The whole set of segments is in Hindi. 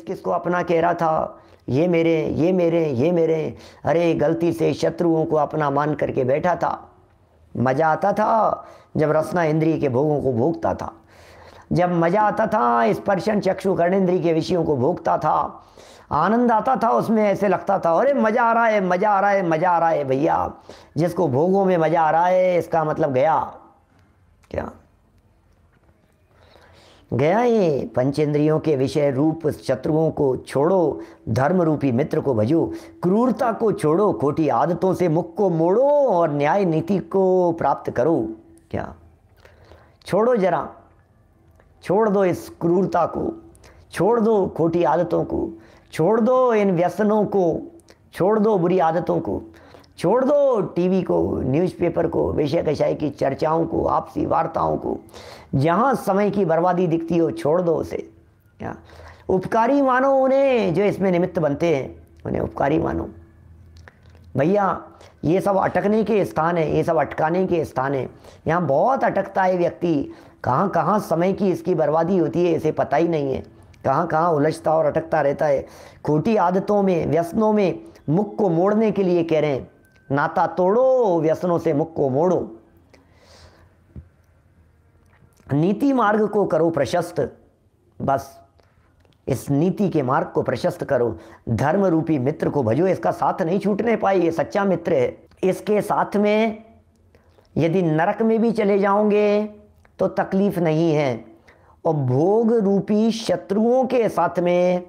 किस किस को अपना कह रहा था ये मेरे ये मेरे ये मेरे अरे गलती से शत्रुओं को अपना मान करके बैठा था मज़ा आता था जब रसना इंद्रिय के भोगों को भोगता था जब मज़ा आता था स्पर्शन चक्षु कर्णेंद्रिय के विषयों को भोगता था आनंद आता था उसमें ऐसे लगता था अरे मज़ा आ रहा है मज़ा आ रहा है मज़ा आ रहा है भैया जिसको भोगों में मज़ा आ रहा है इसका मतलब गया क्या गया ये पंचेंद्रियों के विषय रूप शत्रुओं को छोड़ो धर्म रूपी मित्र को भजो क्रूरता को छोड़ो खोटी आदतों से मुख को मोड़ो और न्याय नीति को प्राप्त करो क्या छोड़ो जरा छोड़ दो इस क्रूरता को छोड़ दो खोटी आदतों को छोड़ दो इन व्यसनों को छोड़ दो बुरी आदतों को छोड़ दो टीवी को न्यूज़पेपर को विषय कषाई की चर्चाओं को आपसी वार्ताओं को जहाँ समय की बर्बादी दिखती हो छोड़ दो उसे या उपकारी मानो उन्हें जो इसमें निमित्त बनते हैं उन्हें उपकारी मानो भैया ये सब अटकने के स्थान है ये सब अटकाने के स्थान है यहाँ बहुत अटकता है व्यक्ति कहाँ कहाँ समय की इसकी बर्बादी होती है इसे पता ही नहीं है कहाँ कहाँ उलझता और अटकता रहता है खोटी आदतों में व्यसनों में मुख को मोड़ने के लिए कह रहे हैं नाता तोड़ो व्यसनों से मुख को मोड़ो नीति मार्ग को करो प्रशस्त बस इस नीति के मार्ग को प्रशस्त करो धर्म रूपी मित्र को भजो इसका साथ नहीं छूटने पाए ये सच्चा मित्र है इसके साथ में यदि नरक में भी चले जाओगे तो तकलीफ नहीं है और भोग रूपी शत्रुओं के साथ में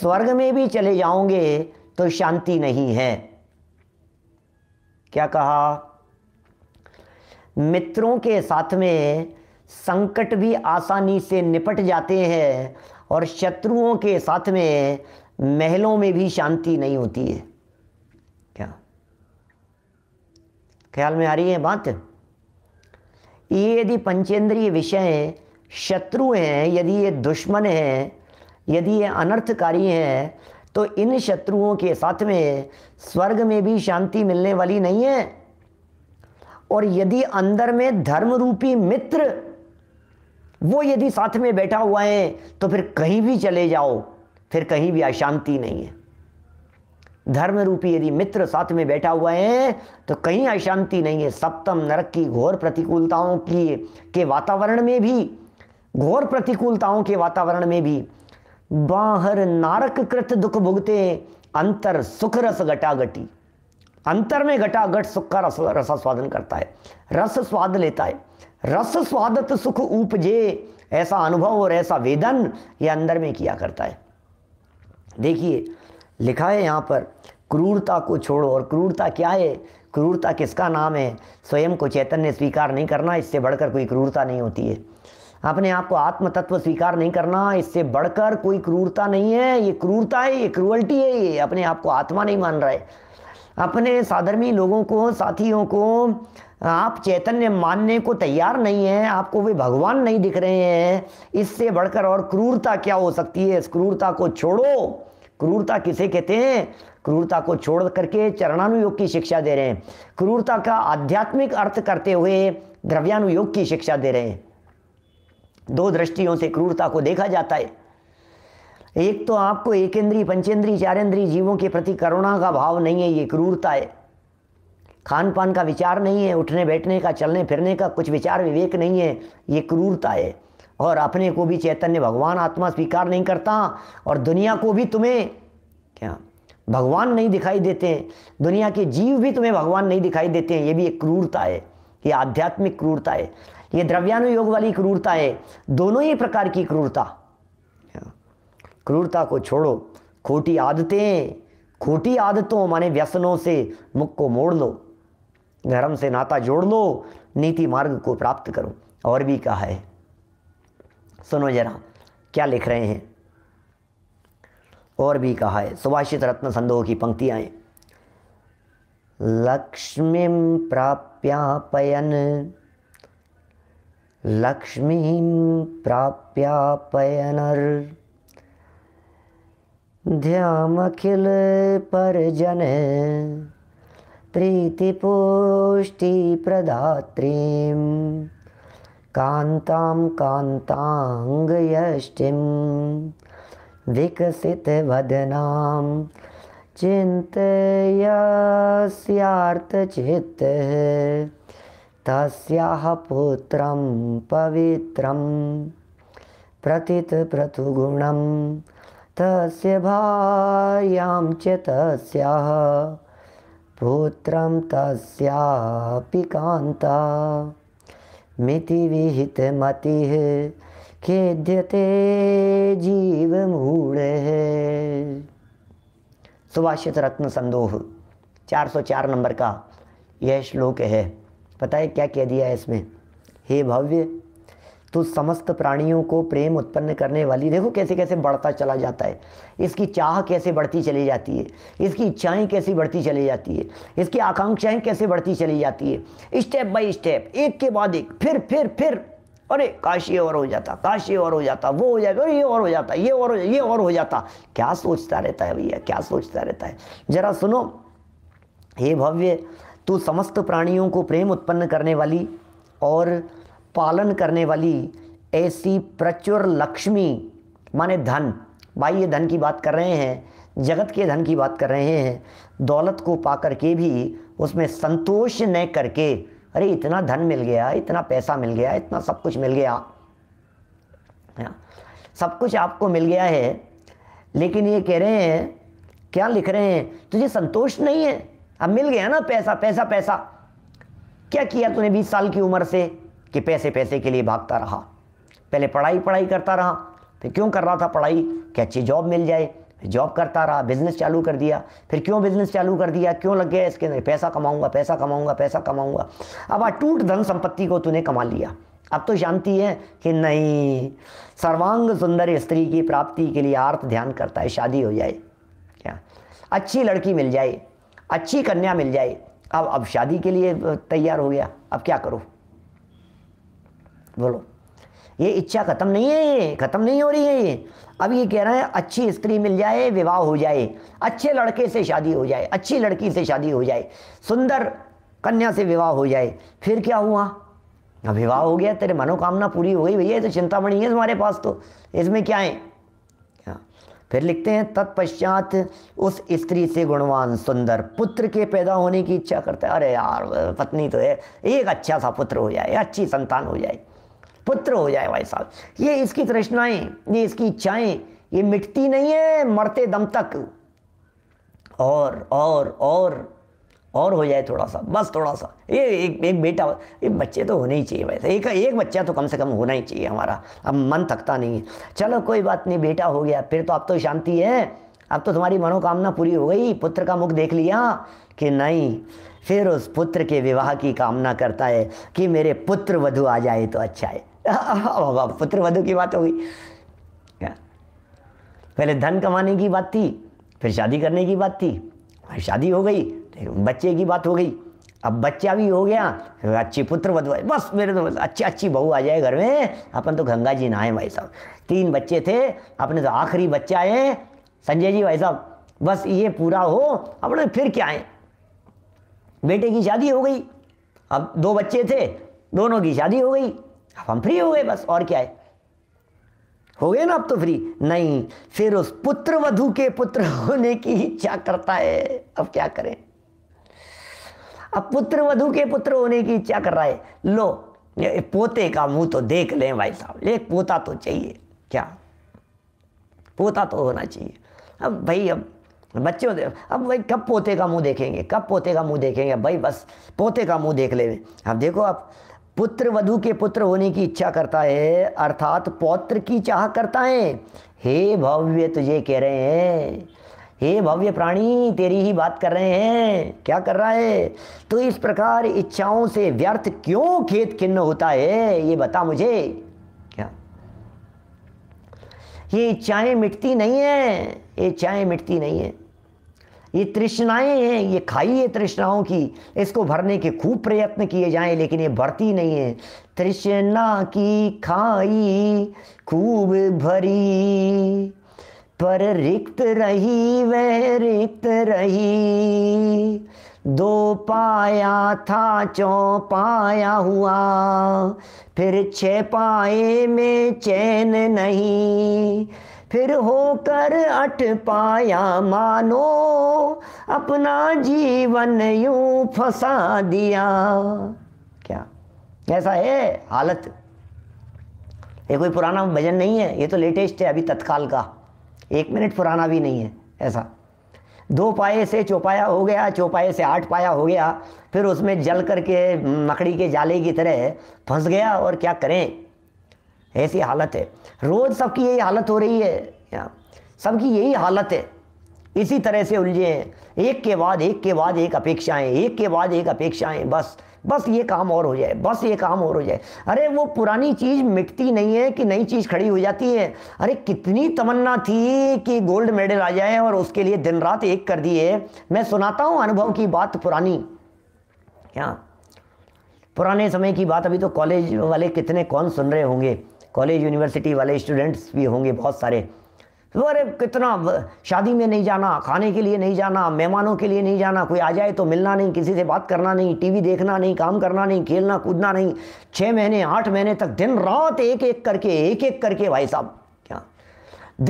स्वर्ग में भी चले जाओगे तो शांति नहीं है क्या कहा मित्रों के साथ में संकट भी आसानी से निपट जाते हैं और शत्रुओं के साथ में महलों में भी शांति नहीं होती है क्या ख्याल में आ रही है बात ये यदि पंचेंद्रिय विषय हैं शत्रु हैं यदि ये दुश्मन हैं यदि ये अनर्थकारी हैं तो इन शत्रुओं के साथ में स्वर्ग में भी शांति मिलने वाली नहीं है और यदि अंदर में धर्म रूपी मित्र वो यदि साथ में बैठा हुआ है तो फिर कहीं भी चले जाओ फिर कहीं भी अशांति नहीं है धर्म रूपी यदि मित्र साथ में बैठा हुआ है तो कहीं अशांति नहीं है सप्तम नरक की घोर प्रतिकूलताओं की के वातावरण में भी घोर प्रतिकूलताओं के वातावरण में भी बाहर नारक कृत दुख भुगते अंतर सुख रस घटा घटी अंतर में घटाघट सुख का रस रसा स्वादन करता है रस स्वाद लेता है रस स्वादत सुख उपजे ऐसा अनुभव और ऐसा वेदन ये अंदर में किया करता है देखिए लिखा है यहाँ पर क्रूरता को छोड़ो और क्रूरता क्या है क्रूरता किसका नाम है स्वयं को चैतन्य स्वीकार नहीं करना इससे बढ़कर कोई क्रूरता नहीं होती है अपने आप को आत्म तत्व स्वीकार नहीं करना इससे बढ़कर कोई क्रूरता नहीं है ये क्रूरता है ये क्रूअल्टी है ये अपने आप को आत्मा नहीं मान रहा है अपने साधर्मी लोगों को साथियों को आप चैतन्य मानने को तैयार नहीं है आपको वे भगवान नहीं दिख रहे हैं इससे बढ़कर और क्रूरता क्या हो सकती है इस क्रूरता को छोड़ो क्रूरता किसे कहते हैं क्रूरता को छोड़ करके चरणानुयोग की शिक्षा दे रहे हैं क्रूरता का आध्यात्मिक अर्थ करते हुए द्रव्यानुयोग की शिक्षा दे रहे हैं दो दृष्टियों से क्रूरता को देखा जाता है एक तो आपको एक इंद्री पंचेंद्रीय चारेंद्रीय जीवों के प्रति करुणा का भाव नहीं है ये क्रूरता है खान पान का विचार नहीं है उठने बैठने का चलने फिरने का कुछ विचार विवेक नहीं है ये क्रूरता है और अपने को भी चैतन्य भगवान आत्मा स्वीकार नहीं करता और दुनिया को भी तुम्हें क्या भगवान नहीं दिखाई देते हैं दुनिया के जीव भी तुम्हें भगवान नहीं दिखाई देते हैं ये भी एक क्रूरता है ये आध्यात्मिक क्रूरता है ये द्रव्यानुयोग वाली क्रूरता है दोनों ही प्रकार की क्रूरता क्रूरता को छोड़ो खोटी आदतें खोटी आदतों माने व्यसनों से मुख को मोड़ लो धर्म से नाता जोड़ लो नीति मार्ग को प्राप्त करो और भी कहा है सुनो जरा क्या लिख रहे हैं और भी कहा है सुभाषित रत्न संदोह की पंक्तियाँ लक्ष्मी प्राप्यापयन लक्ष्मी प्राप्यापयनर विकसित वदनाम। कान्तां कान्ताङ्गयष्टिं विकसितवदनां तस्याह तस्याः पुत्रं पवित्रं प्रथितप्रथुगुणम् तस्य भार्यां च तस्याः पुत्रं तस्यापि कान्ता मितिविहितमतिः खेद्यते जीवमूढः सुभाषित रत्न संदोह 404 नंबर का यह श्लोक है पता है क्या कह दिया है इसमें हे भव्य तो समस्त प्राणियों को प्रेम उत्पन्न करने वाली देखो कैसे कैसे बढ़ता चला जाता है इसकी चाह कैसे बढ़ती चली जाती है इसकी इच्छाएं कैसी बढ़ती चली जाती है इसकी आकांक्षाएं कैसे बढ़ती चली जाती है स्टेप बाय स्टेप एक के बाद एक फिर फिर फिर अरे काश ये और हो जाता काश ये और हो जाता वो हो जाएगा ये और हो जाता ये और ये और हो जाता क्या सोचता रहता है भैया क्या सोचता रहता है जरा सुनो हे भव्य तू समस्त प्राणियों को प्रेम उत्पन्न करने वाली और पालन करने वाली ऐसी प्रचुर लक्ष्मी माने धन भाई ये धन की बात कर रहे हैं जगत के धन की बात कर रहे हैं दौलत को पा करके भी उसमें संतोष न करके अरे इतना धन मिल गया इतना पैसा मिल गया इतना सब कुछ मिल गया हाँ, सब कुछ आपको मिल गया है लेकिन ये कह रहे हैं क्या लिख रहे हैं तुझे संतोष नहीं है अब मिल गया ना पैसा पैसा पैसा क्या किया तूने बीस साल की उम्र से कि पैसे पैसे के लिए भागता रहा पहले पढ़ाई पढ़ाई करता रहा फिर क्यों कर रहा था पढ़ाई कि अच्छी जॉब मिल जाए जॉब करता रहा बिज़नेस चालू कर दिया फिर क्यों बिज़नेस चालू कर दिया क्यों लग गया इसके अंदर पैसा कमाऊंगा पैसा कमाऊंगा पैसा कमाऊंगा अब अटूट धन संपत्ति को तूने कमा लिया अब तो शांति है कि नहीं सर्वांग सुंदर स्त्री की प्राप्ति के लिए आर्थ ध्यान करता है शादी हो जाए क्या अच्छी लड़की मिल जाए अच्छी कन्या मिल जाए अब अब शादी के लिए तैयार हो गया अब क्या करो बोलो ये इच्छा ख़त्म नहीं है ये ख़त्म नहीं हो रही है ये अब ये कह रहे हैं अच्छी स्त्री मिल जाए विवाह हो जाए अच्छे लड़के से शादी हो जाए अच्छी लड़की से शादी हो जाए सुंदर कन्या से विवाह हो जाए फिर क्या हुआ विवाह हो गया तेरे मनोकामना पूरी हो गई भैया तो चिंता बनी है तुम्हारे पास तो इसमें क्या है फिर लिखते हैं तत्पश्चात उस स्त्री से गुणवान सुंदर पुत्र के पैदा होने की इच्छा करता है अरे यार पत्नी तो है एक अच्छा सा पुत्र हो जाए अच्छी संतान हो जाए पुत्र हो जाए भाई साहब ये इसकी तृष्णाएं ये इसकी इच्छाएं ये मिटती नहीं है मरते दम तक और और और और हो जाए थोड़ा सा बस थोड़ा सा ये एक एक बेटा ये बच्चे तो होने ही चाहिए वैसे एक एक बच्चा तो कम से कम होना ही चाहिए हमारा अब मन थकता नहीं है चलो कोई बात नहीं बेटा हो गया फिर तो अब तो शांति है अब तो तुम्हारी मनोकामना पूरी हो गई पुत्र का मुख देख लिया कि नहीं फिर उस पुत्र के विवाह की कामना करता है कि मेरे पुत्र वधु आ जाए तो अच्छा है पुत्र वधु की बात हो गई पहले धन कमाने की बात थी फिर शादी करने की बात थी शादी हो गई बच्चे की बात हो गई अब बच्चा भी हो गया फिर अच्छी पुत्र वधु बस मेरे तो अच्छी अच्छी बहू आ जाए घर में अपन तो गंगा जी नहाए भाई साहब तीन बच्चे थे अपने तो आखिरी बच्चा है संजय जी भाई साहब बस ये पूरा हो अपने फिर क्या है बेटे की शादी हो गई अब दो बच्चे थे दोनों की शादी हो गई अब हम फ्री हो गए बस और क्या है हो गए ना अब तो फ्री नहीं फिर उस पुत्र वधु के पुत्र होने की इच्छा करता है अब क्या करें अब पुत्र वधु के पुत्र होने की इच्छा कर रहा है लो ये पोते का मुंह तो देख लें भाई साहब एक पोता तो चाहिए क्या पोता तो होना चाहिए अब भाई अब बच्चों अब भाई कब पोते का मुंह देखेंगे कब पोते का मुंह देखेंगे भाई बस पोते का मुंह देख ले अब देखो आप पुत्र वधु के पुत्र होने की इच्छा करता है अर्थात पौत्र की चाह करता है हे भव्य तुझे कह रहे हैं हे भव्य प्राणी तेरी ही बात कर रहे हैं क्या कर रहा है तो इस प्रकार इच्छाओं से व्यर्थ क्यों खेत खिन्न होता है ये बता मुझे क्या ये इच्छाएं मिटती नहीं है ये इच्छाएं मिटती नहीं है ये तृष्णाएं हैं ये खाई है तृष्णाओं की इसको भरने के खूब प्रयत्न किए जाएं लेकिन ये भरती नहीं है तृष्णा की खाई खूब भरी पर रिक्त रही वह रिक्त रही दो पाया था चौ पाया हुआ फिर छः पाए में चैन नहीं फिर होकर अट पाया मानो अपना जीवन यूं फंसा दिया क्या ऐसा है हालत ये कोई पुराना भजन नहीं है ये तो लेटेस्ट है अभी तत्काल का एक मिनट पुराना भी नहीं है ऐसा दो पाए से चौपाया हो गया चौपाए से आठ पाया हो गया फिर उसमें जल करके मकड़ी के जाले की तरह फंस गया और क्या करें ऐसी हालत है रोज़ सबकी यही हालत हो रही है सबकी यही हालत है इसी तरह से उलझे हैं एक के बाद एक के बाद एक अपेक्षाएं एक के बाद एक अपेक्षाएं बस बस ये काम और हो जाए बस ये काम और हो जाए अरे वो पुरानी चीज़ मिटती नहीं है कि नई चीज़ खड़ी हो जाती है अरे कितनी तमन्ना थी कि गोल्ड मेडल आ जाए और उसके लिए दिन रात एक कर दिए मैं सुनाता हूँ अनुभव की बात पुरानी क्या पुराने समय की बात अभी तो कॉलेज वाले कितने कौन सुन रहे होंगे कॉलेज यूनिवर्सिटी वाले स्टूडेंट्स भी होंगे बहुत सारे तो अरे कितना शादी में नहीं जाना खाने के लिए नहीं जाना मेहमानों के लिए नहीं जाना कोई आ जाए तो मिलना नहीं किसी से बात करना नहीं टीवी देखना नहीं काम करना नहीं खेलना कूदना नहीं छः महीने आठ महीने तक दिन रात एक एक करके एक एक करके भाई साहब क्या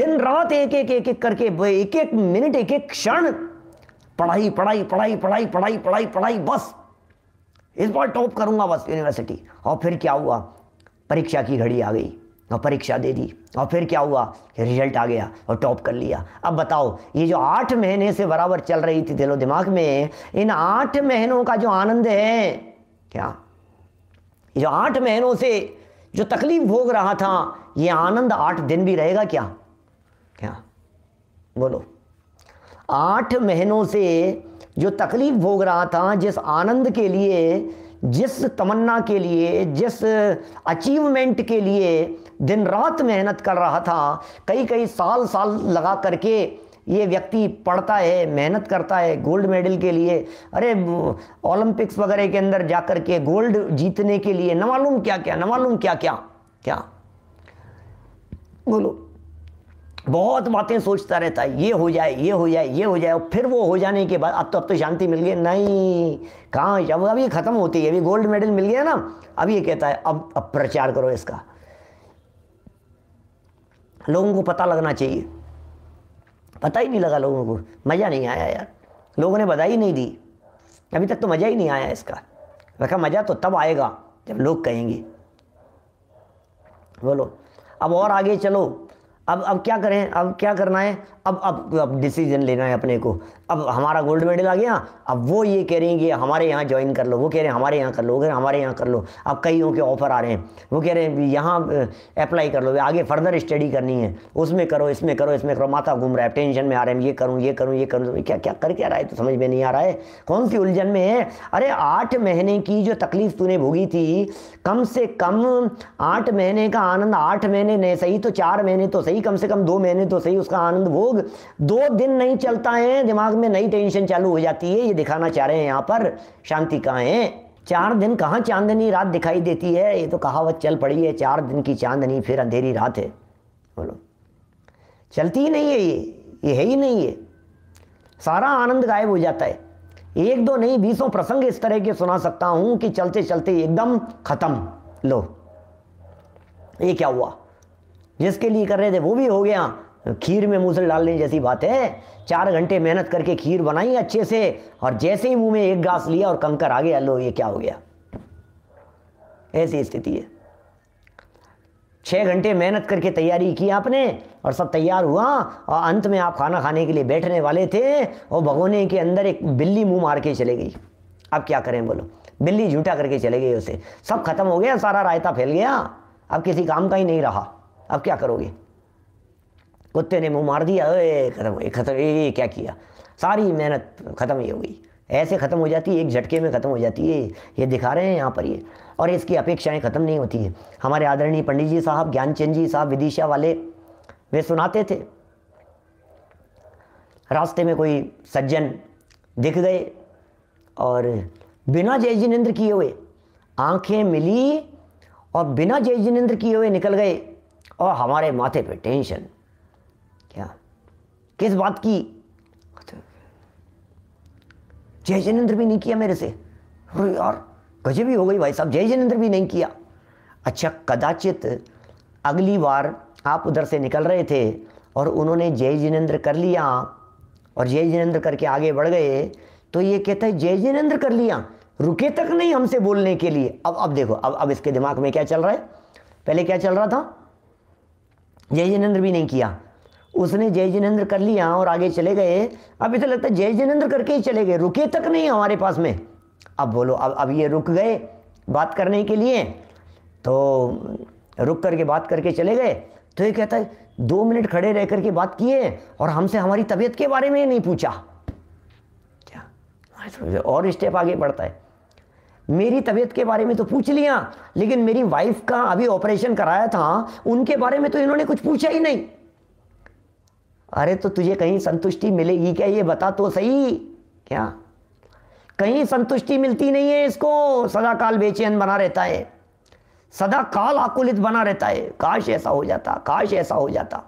दिन रात एक एक एक एक करके एक एक मिनट एक एक क्षण पढ़ाई पढ़ाई पढ़ाई पढ़ाई पढ़ाई पढ़ाई पढ़ाई बस इस बार टॉप करूंगा बस यूनिवर्सिटी और फिर क्या हुआ परीक्षा की घड़ी आ गई और परीक्षा दे दी और फिर क्या हुआ रिजल्ट आ गया और टॉप कर लिया अब बताओ ये जो आठ महीने से बराबर चल रही थी दिलो दिमाग में इन आठ महीनों का जो आनंद है क्या ये जो आठ महीनों से जो तकलीफ भोग रहा था ये आनंद आठ दिन भी रहेगा क्या क्या बोलो आठ महीनों से जो तकलीफ भोग रहा था जिस आनंद के लिए जिस तमन्ना के लिए जिस अचीवमेंट के लिए दिन रात मेहनत कर रहा था कई कई साल साल लगा करके ये व्यक्ति पढ़ता है मेहनत करता है गोल्ड मेडल के लिए अरे ओलंपिक्स वगैरह के अंदर जा कर के गोल्ड जीतने के लिए न मालूम क्या क्या न मालूम क्या क्या क्या बोलो बहुत बातें सोचता रहता है ये हो जाए ये हो जाए ये हो जाए और फिर वो हो जाने के बाद अब तो अब तो शांति मिल गई नहीं कहाँ जब अभी ख़त्म होती है अभी गोल्ड मेडल मिल गया ना अब ये कहता है अब अब प्रचार करो इसका लोगों को पता लगना चाहिए पता ही नहीं लगा लोगों को मज़ा नहीं आया यार लोगों ने बधाई नहीं दी अभी तक तो मज़ा ही नहीं आया इसका रखा मज़ा तो तब आएगा जब लोग कहेंगे बोलो अब और आगे चलो अब अब क्या करें अब क्या करना है अब अब अब डिसीजन लेना है अपने को अब हमारा गोल्ड मेडल आ गया अब वो ये कह रही हैं कि हमारे यहाँ ज्वाइन कर लो वो कह रहे हैं हमारे यहाँ कर लो वो कह रहे हमारे यहाँ कर लो अब कईयों के ऑफ़र आ रहे हैं वो कह रहे हैं यहाँ अप्लाई कर लो आगे फर्दर स्टडी करनी है उसमें करो इसमें करो इसमें करो माथा घूम रहा है टेंशन में आ रहे हैं ये करूँ ये करूँ ये करूँ तो क्या क्या कर क्या रहा है तो समझ में नहीं आ रहा है कौन सी उलझन में है अरे आठ महीने की जो तकलीफ तूने भोगी थी कम से कम आठ महीने का आनंद आठ महीने नहीं सही तो चार महीने तो सही कम से कम दो महीने तो सही उसका आनंद भोग दो दिन नहीं चलता है दिमाग में नई टेंशन चालू हो जाती है ये दिखाना चाह रहे हैं यहाँ पर शांति कहाँ है चार दिन कहाँ चांदनी रात दिखाई देती है ये तो कहावत चल पड़ी है चार दिन की चांदनी फिर अंधेरी रात है बोलो चलती ही नहीं है ये ये है ही नहीं है सारा आनंद गायब हो जाता है एक दो नहीं बीसों प्रसंग इस तरह के सुना सकता हूं कि चलते चलते एकदम खत्म लो ये क्या हुआ जिसके लिए कर रहे थे वो भी हो गया खीर में मूसल डालने जैसी बात है चार घंटे मेहनत करके खीर बनाई अच्छे से और जैसे ही मुंह में एक घास लिया और कंकर आ गया लो ये क्या हो गया ऐसी स्थिति है छः घंटे मेहनत करके तैयारी की आपने और सब तैयार हुआ और अंत में आप खाना खाने के लिए बैठने वाले थे और भगोने के अंदर एक बिल्ली मुंह मार के चले गई अब क्या करें बोलो बिल्ली झूठा करके चले गई उसे सब खत्म हो गया सारा रायता फैल गया अब किसी काम का ही नहीं रहा अब क्या करोगे कुत्ते ने मुँह मार दिया ओए ख़त्म ये ख़त्म ये क्या किया सारी मेहनत ख़त्म ही हो गई ऐसे ख़त्म हो जाती है एक झटके में ख़त्म हो जाती है ये दिखा रहे हैं यहाँ पर ये और इसकी अपेक्षाएं ख़त्म नहीं होती है हमारे आदरणीय पंडित जी साहब ज्ञानचंद जी साहब विदिशा वाले वे सुनाते थे रास्ते में कोई सज्जन दिख गए और बिना जय जिनेन्द्र किए हुए आंखें मिली और बिना जय जिनेन्द्र किए हुए निकल गए और हमारे माथे पे टेंशन किस बात की जय जनेन्द्र भी नहीं किया मेरे से अरे यार गजे भी हो गई भाई साहब जय जनेन्द्र भी नहीं किया अच्छा कदाचित अगली बार आप उधर से निकल रहे थे और उन्होंने जय जिनेन्द्र कर लिया और जय जिनेन्द्र करके आगे बढ़ गए तो ये कहता है जय जिनेन्द्र कर लिया रुके तक नहीं हमसे बोलने के लिए अब अब देखो अब अब इसके दिमाग में क्या चल रहा है पहले क्या चल रहा था जय जिनेन्द्र भी नहीं किया उसने जय जिनेन्द्र कर लिया और आगे चले गए अब इसे लगता है जय जिनेन्द्र करके ही चले गए रुके तक नहीं हमारे पास में अब बोलो अब अब ये रुक गए बात करने के लिए तो रुक करके बात करके चले गए तो ये कहता है दो मिनट खड़े रह करके बात किए और हमसे हमारी तबीयत के बारे में नहीं पूछा क्या और स्टेप आगे बढ़ता है मेरी तबीयत के बारे में तो पूछ लिया लेकिन मेरी वाइफ का अभी ऑपरेशन कराया था उनके बारे में तो इन्होंने कुछ पूछा ही नहीं अरे तो तुझे कहीं संतुष्टि मिलेगी क्या ये बता तो सही क्या कहीं संतुष्टि मिलती नहीं है इसको सदा काल बेचैन बना रहता है सदा काल आकुलित बना रहता है काश ऐसा हो जाता काश ऐसा हो जाता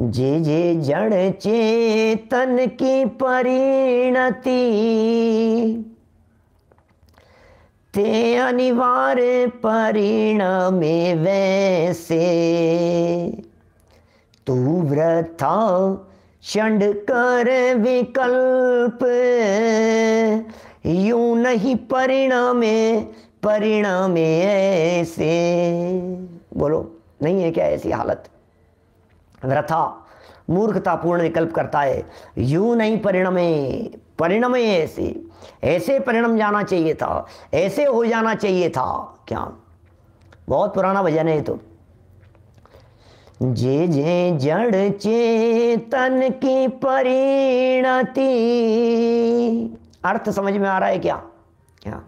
जे जे जड़ चेतन की परिणति ते अनिवार्य परिणामे वैसे तू व्रथा चंड कर विकल्प यू नहीं परिणामे परिणामे ऐसे बोलो नहीं है क्या ऐसी हालत व्रथा मूर्खता पूर्ण विकल्प करता है यू नहीं परिणमे परिणमे ऐसे ऐसे परिणाम जाना चाहिए था ऐसे हो जाना चाहिए था क्या बहुत पुराना भजन है तो जे जे जड़ चेतन की परिणति अर्थ समझ में आ रहा है क्या क्या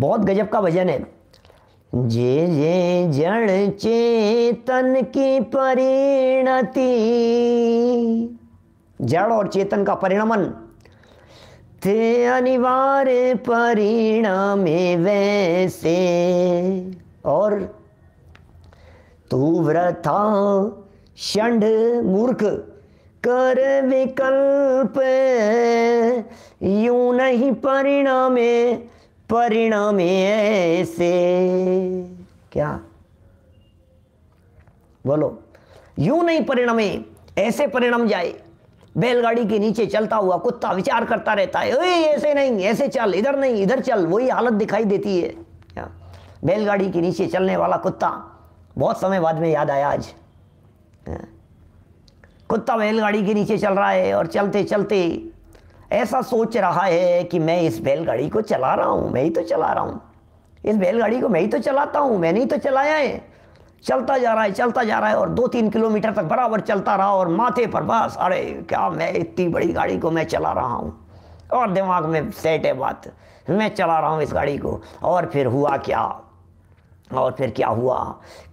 बहुत गजब का भजन है जे जे जड़ चेतन की परिणति जड़ और चेतन का परिणमन थे अनिवार्य परिणाम वैसे और तू व्रता षंड मूर्ख कर विकल्प यू नहीं परिणामे परिणामे ऐसे क्या बोलो यू नहीं परिणामे ऐसे परिणाम जाए बैलगाड़ी के नीचे चलता हुआ कुत्ता विचार करता रहता है ओए ऐसे नहीं ऐसे चल इधर नहीं इधर चल वही हालत दिखाई देती है क्या बैलगाड़ी के नीचे चलने वाला कुत्ता बहुत समय बाद में याद आया आज हाँ। कुत्ता बैलगाड़ी के नीचे चल रहा है और चलते चलते ऐसा सोच रहा है कि मैं इस बैलगाड़ी को चला रहा हूँ मैं ही तो चला रहा हूँ इस बैलगाड़ी को मैं ही तो चलाता हूँ मैंने ही तो चलाया है चलता जा रहा है चलता जा रहा है और दो तीन किलोमीटर तक बराबर चलता रहा और माथे पर बस अरे क्या मैं इतनी बड़ी गाड़ी को मैं चला रहा हूँ और दिमाग में सेट है बात मैं चला रहा हूँ इस गाड़ी को और फिर हुआ क्या और फिर क्या हुआ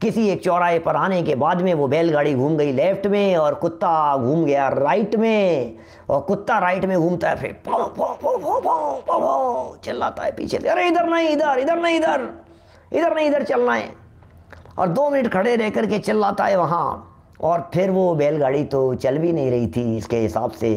किसी एक चौराहे पर आने के बाद में वो बैलगाड़ी घूम गई लेफ्ट में और कुत्ता घूम गया राइट में और कुत्ता राइट में घूमता है फिर पौ पौ पौ पौ चिल्लाता है पीछे अरे इधर नहीं इधर इधर नहीं इधर इधर नहीं इधर चलना है और दो मिनट खड़े रह करके चिल्लाता है वहाँ और फिर वो बैलगाड़ी तो चल भी नहीं रही थी इसके हिसाब से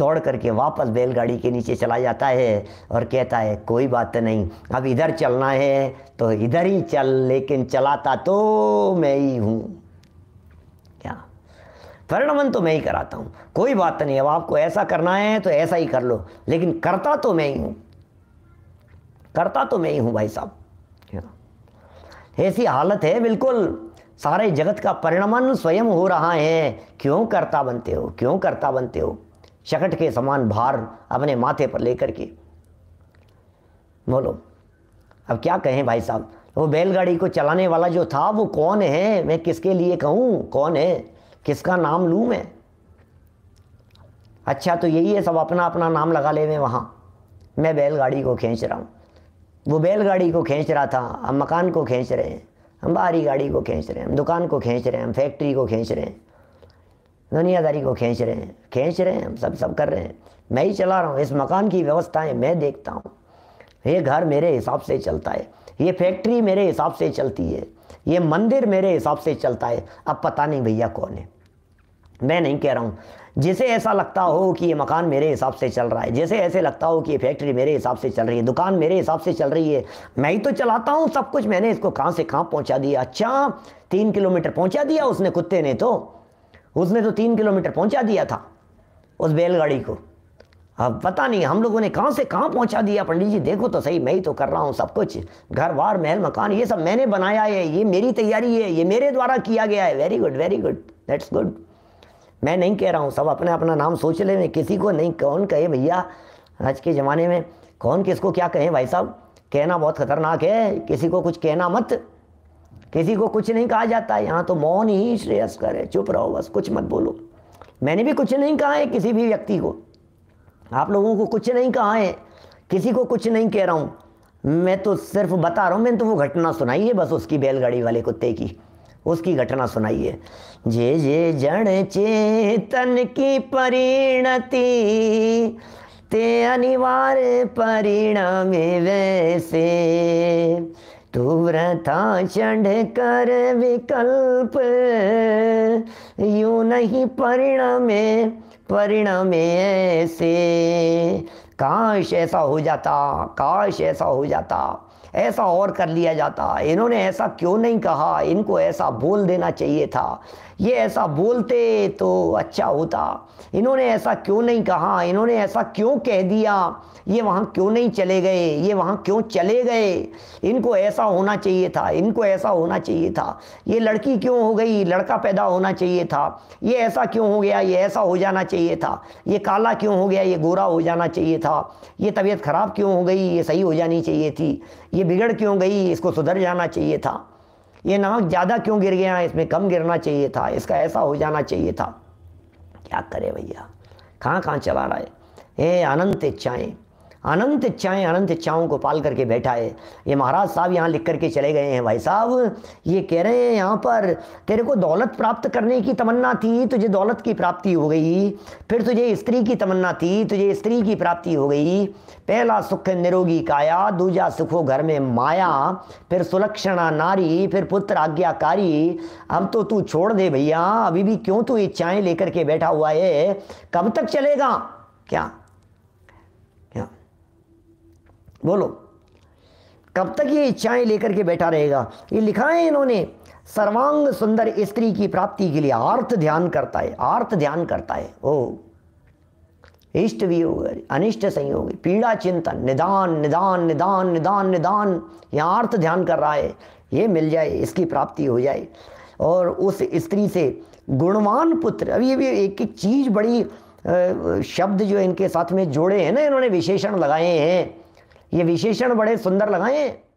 दौड़ करके वापस बैलगाड़ी के नीचे चला जाता है और कहता है कोई बात नहीं अब इधर चलना है तो इधर ही चल लेकिन चलाता तो मैं ही हूँ क्या वर्णवन तो मैं ही कराता हूँ कोई बात नहीं अब आपको ऐसा करना है तो ऐसा ही कर लो लेकिन करता तो मैं ही हूँ करता तो मैं ही हूँ भाई साहब ऐसी हालत है बिल्कुल सारे जगत का परिणमन स्वयं हो रहा है क्यों करता बनते हो क्यों करता बनते हो शकट के समान भार अपने माथे पर लेकर के बोलो अब क्या कहें भाई साहब वो बैलगाड़ी को चलाने वाला जो था वो कौन है मैं किसके लिए कहूँ कौन है किसका नाम लूँ मैं अच्छा तो यही है सब अपना अपना नाम लगा ले मैं वहाँ मैं बैलगाड़ी को खींच रहा हूँ वो बैलगाड़ी को खींच रहा था हम मकान को खींच रहे हैं हम बाहरी गाड़ी को खींच रहे हैं हम दुकान को खींच रहे हैं हम फैक्ट्री को खींच रहे हैं दुनियादारी को खींच रहे हैं खींच रहे हैं हम सब सब कर रहे हैं मैं ही चला रहा हूँ इस मकान की व्यवस्थाएं मैं देखता हूँ ये घर मेरे हिसाब से चलता है ये फैक्ट्री मेरे हिसाब से चलती है ये मंदिर मेरे हिसाब से चलता है अब पता नहीं भैया कौन है मैं नहीं कह रहा हूँ जैसे ऐसा लगता हो कि ये मकान मेरे हिसाब से चल रहा है जैसे ऐसे लगता हो कि ये फैक्ट्री मेरे हिसाब से चल रही है दुकान मेरे हिसाब से चल रही है मैं ही तो चलाता हूँ सब कुछ मैंने इसको कहाँ से कहाँ पहुँचा दिया अच्छा तीन किलोमीटर पहुँचा दिया उसने कुत्ते ने तो उसने तो तीन किलोमीटर पहुँचा दिया था उस बैलगाड़ी को अब पता नहीं हम लोगों ने कहाँ से कहाँ पहुँचा दिया पंडित जी देखो तो सही मैं ही तो कर रहा हूँ सब कुछ घर बार महल मकान ये सब मैंने बनाया है ये मेरी तैयारी है ये मेरे द्वारा किया गया है very good very good that's good मैं नहीं कह रहा हूँ सब अपना अपना नाम सोच ले मैं किसी को नहीं कौन कहे भैया आज के ज़माने में कौन किसको क्या कहे भाई साहब कहना बहुत खतरनाक है किसी को कुछ कहना मत किसी को कुछ नहीं कहा जाता है यहाँ तो मौन ही श्रेयस्कर है चुप रहो बस कुछ मत बोलो मैंने भी कुछ नहीं कहा है किसी भी व्यक्ति को आप लोगों को कुछ नहीं कहा है किसी को कुछ नहीं कह रहा हूँ मैं तो सिर्फ बता रहा हूँ मैंने तो वो घटना सुनाई है बस उसकी बैलगाड़ी वाले कुत्ते की उसकी घटना सुनाई है जे जे जड़ चेतन की परिणति ते अनिवार्य परिणाम वैसे तू व्रता चढ़ कर विकल्प यूं नहीं परिणमे परिणाम ऐसे काश ऐसा हो जाता काश ऐसा हो जाता ऐसा और कर लिया जाता इन्होंने ऐसा क्यों नहीं कहा इनको ऐसा बोल देना चाहिए था ये ऐसा बोलते तो अच्छा होता इन्होंने ऐसा क्यों नहीं कहा इन्होंने ऐसा क्यों कह दिया ये वहाँ क्यों नहीं चले गए ये वहाँ क्यों चले गए इनको ऐसा होना चाहिए था इनको ऐसा होना चाहिए था ये लड़की क्यों हो गई लड़का पैदा होना चाहिए था ये ऐसा क्यों हो गया ये ऐसा हो जाना चाहिए था ये काला क्यों हो गया ये गोरा हो जाना चाहिए था ये तबीयत ख़राब क्यों हो गई ये सही हो जानी चाहिए थी ये बिगड़ क्यों गई इसको सुधर जाना चाहिए था ये नमक ज़्यादा क्यों गिर गया इसमें कम गिरना चाहिए था इसका ऐसा हो जाना चाहिए था क्या करे भैया कहाँ कहाँ चला रहा है हे अनंत इच्छाएं अनंत इच्छाएं अनंत इच्छाओं को पाल करके बैठा है ये महाराज साहब यहाँ लिख करके चले गए हैं भाई साहब ये कह रहे हैं यहाँ पर तेरे को दौलत प्राप्त करने की तमन्ना थी तुझे दौलत की प्राप्ति हो गई फिर तुझे स्त्री की तमन्ना थी तुझे स्त्री की प्राप्ति हो गई पहला सुख निरोगी काया दूजा सुखो घर में माया फिर सुलक्षणा नारी फिर पुत्र आज्ञाकारी अब तो तू छोड़ दे भैया अभी भी क्यों तू इच्छाएं लेकर के बैठा हुआ है कब तक चलेगा क्या बोलो कब तक ये इच्छाएं लेकर के बैठा रहेगा ये लिखा है इन्होंने सर्वांग सुंदर स्त्री की प्राप्ति के लिए आर्थ ध्यान करता है आर्थ ध्यान करता है ओ इष्ट वियोग अनिष्ट संयोग पीड़ा चिंतन निदान निदान निदान निदान निदान यह अर्थ ध्यान कर रहा है ये मिल जाए इसकी प्राप्ति हो जाए और उस स्त्री से गुणवान पुत्र अभी ये भी एक एक चीज़ बड़ी शब्द जो इनके साथ में जोड़े हैं ना इन्होंने विशेषण लगाए हैं ये विशेषण बड़े सुंदर लगाए